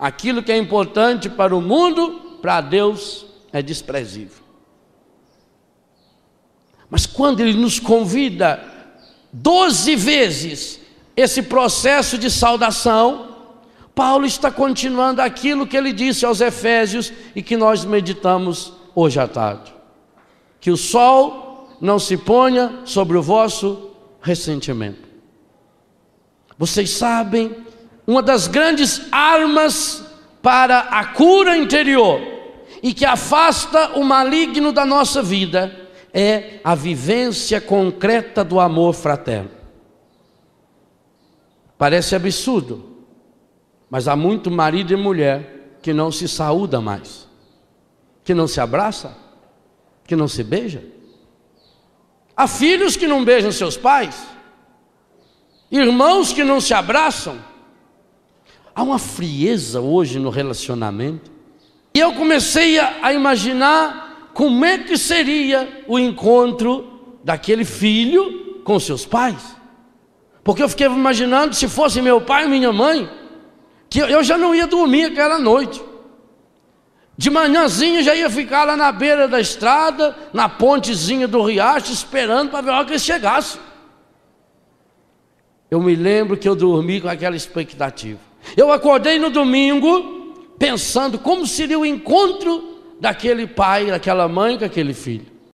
Aquilo que é importante para o mundo, para Deus é desprezível. Mas quando Ele nos convida doze vezes esse processo de saudação, Paulo está continuando aquilo que ele disse aos Efésios e que nós meditamos hoje à tarde. Que o sol não se ponha sobre o vosso ressentimento. Vocês sabem uma das grandes armas para a cura interior e que afasta o maligno da nossa vida é a vivência concreta do amor fraterno. Parece absurdo, mas há muito marido e mulher que não se saúda mais, que não se abraça, que não se beija. Há filhos que não beijam seus pais, irmãos que não se abraçam, Há uma frieza hoje no relacionamento. E eu comecei a imaginar como é que seria o encontro daquele filho com seus pais. Porque eu fiquei imaginando se fosse meu pai e minha mãe, que eu já não ia dormir aquela noite. De manhãzinha já ia ficar lá na beira da estrada, na pontezinha do riacho, esperando para ver a hora que eles chegassem. Eu me lembro que eu dormi com aquela expectativa. Eu acordei no domingo pensando como seria o encontro daquele pai, daquela mãe com aquele filho.